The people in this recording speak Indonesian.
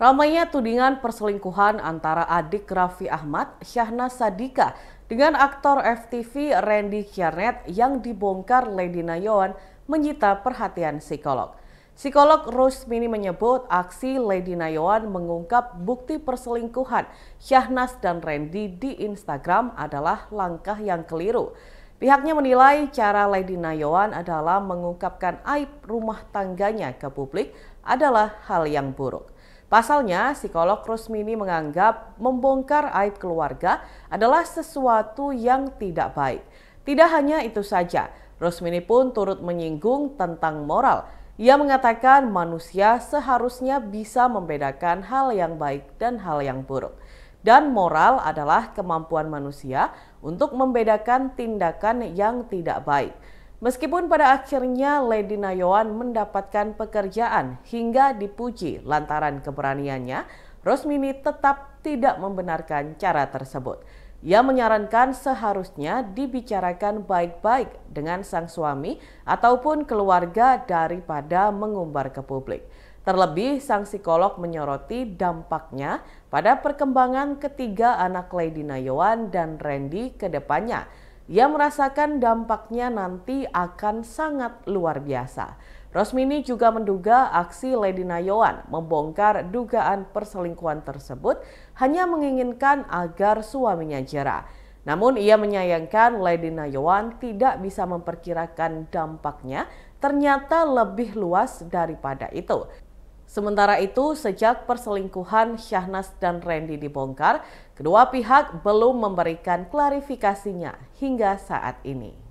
Ramainya tudingan perselingkuhan antara adik Raffi Ahmad, Syahna Sadika, dengan aktor FTV Randy Kiarnet yang dibongkar Lady Nayon menyita perhatian psikolog. Psikolog Rusmini menyebut aksi Lady Nayon mengungkap bukti perselingkuhan Syahnas dan Randy di Instagram adalah langkah yang keliru. Pihaknya menilai cara Lady Nayon adalah mengungkapkan aib rumah tangganya ke publik adalah hal yang buruk. Pasalnya, psikolog Rosmini menganggap membongkar aib keluarga adalah sesuatu yang tidak baik. Tidak hanya itu saja, Rosmini pun turut menyinggung tentang moral. Ia mengatakan manusia seharusnya bisa membedakan hal yang baik dan hal yang buruk. Dan moral adalah kemampuan manusia untuk membedakan tindakan yang tidak baik. Meskipun pada akhirnya Lady Nayoan mendapatkan pekerjaan hingga dipuji lantaran keberaniannya, Rosmini tetap tidak membenarkan cara tersebut. Ia menyarankan seharusnya dibicarakan baik-baik dengan sang suami ataupun keluarga daripada mengumbar ke publik. Terlebih, sang psikolog menyoroti dampaknya pada perkembangan ketiga anak Lady Nayoan dan Randy ke depannya ia merasakan dampaknya nanti akan sangat luar biasa. Rosmini juga menduga aksi Lady Nayoan membongkar dugaan perselingkuhan tersebut hanya menginginkan agar suaminya jera. Namun ia menyayangkan Lady Nayoan tidak bisa memperkirakan dampaknya ternyata lebih luas daripada itu. Sementara itu, sejak perselingkuhan Syahnas dan Randy dibongkar, kedua pihak belum memberikan klarifikasinya hingga saat ini.